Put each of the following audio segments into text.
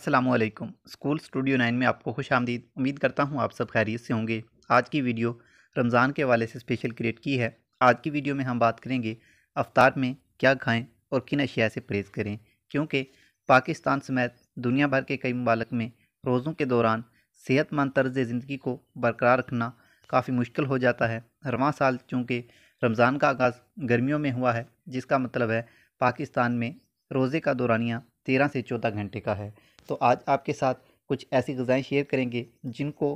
Aslam school studio nine में आपको खुश आमदीद उम्मीद करता हूँ आप सब खैरियत से होंगे आज की वीडियो रमज़ान के हवाले से स्पेशल क्रिएट की है आज की वीडियो में हम बात करेंगे अफ्तार में क्या खाएँ और किन अशिया से परहेज़ करें क्योंकि पाकिस्तान समेत दुनिया भर के कई ममालक में रोज़ों के दौरान सेहतमंद तर्ज ज़िंदगी को बरकरार रखना काफ़ी मुश्किल हो जाता है हरवा साल चूँकि रमज़ान का आगाज़ गर्मियों में हुआ है जिसका मतलब है पाकिस्तान में रोज़े का दौरानिया तेरह से चौदह घंटे का है तो आज आपके साथ कुछ ऐसी गज़ाएँ शेयर करेंगे जिनको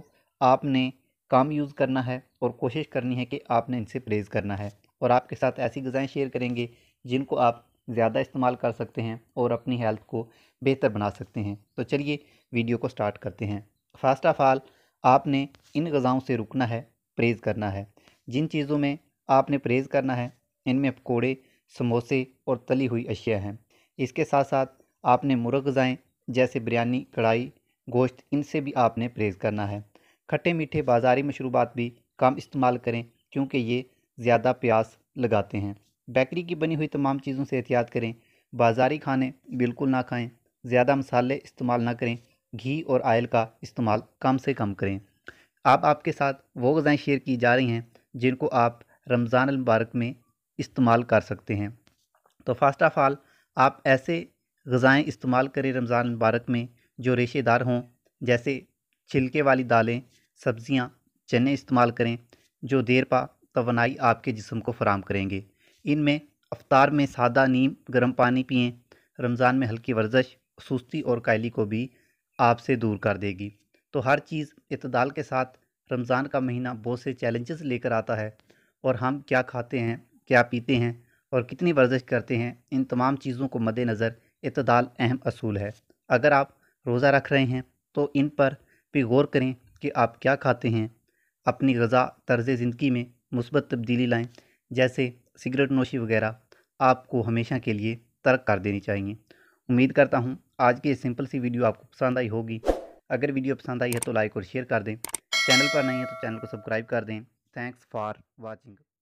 आपने काम यूज़ करना है और कोशिश करनी है कि आपने इनसे परहेज़ करना है और आपके साथ ऐसी गज़ाएँ शेयर करेंगे जिनको आप ज़्यादा इस्तेमाल कर सकते हैं और अपनी हेल्थ को बेहतर बना सकते हैं तो चलिए वीडियो को स्टार्ट करते हैं फ़र्स्ट ऑफ़ आल आपने इन गज़ाओं से रुकना है परहेज़ करना है जिन चीज़ों में आपने परहेज़ करना है इनमें पकौड़े समोसे और तली हुई अशिया हैं इसके साथ साथ आपने मुर्ग गज़ाएँ जैसे बिरयानी कढ़ाई गोश्त इनसे भी आपने परहेज़ करना है खट्टे मीठे बाज़ारी मशरूबात भी कम इस्तेमाल करें क्योंकि ये ज़्यादा प्यास लगाते हैं बेकरी की बनी हुई तमाम चीज़ों से एहतियात करें बाज़ारी खाने बिल्कुल ना खाएं ज़्यादा मसाले इस्तेमाल ना करें घी और आयल का इस्तेमाल कम से कम करें आप आपके साथ वो गज़ाएँ शेयर की जा रही हैं जिनको आप रमज़ान मुबारक में इस्तेमाल कर सकते हैं तो फर्स्ट ऑफ़ आल आप ऐसे गज़ाएँ इस्तेमाल करें रमज़ान मुबारक में जो रेशेदार हों जैसे छिलके वाली दालें सब्ज़ियाँ चने इस्तेमाल करें जो देर पा तोनाई आपके जिसम को फराम करेंगे इनमें अफ्तार में सादा नीम गर्म पानी पिएँ रमज़ान में हल्की वर्जिश सुस्ती और कायली को भी आपसे दूर कर देगी तो हर चीज़ इतदाल के साथ रमज़ान का महीना बहुत से चैलेंजेस लेकर आता है और हम क्या खाते हैं क्या पीते हैं और कितनी वर्जिश करते हैं इन तमाम चीज़ों को मद्देनज़र इतदाल अहम असूल है अगर आप रोज़ा रख रहे हैं तो इन पर भी गौर करें कि आप क्या खाते हैं अपनी गज़ा तर्ज ज़िंदगी में मुस्बत तब्दीली लाएँ जैसे सिगरेट नोशी वगैरह आपको हमेशा के लिए तर्क कर देनी चाहिए उम्मीद करता हूँ आज की सिंपल सी वीडियो आपको पसंद आई होगी अगर वीडियो पसंद आई है तो लाइक और शेयर कर दें चैनल पर नहीं है तो चैनल को सब्सक्राइब कर दें थैंक्स फॉर वॉचिंग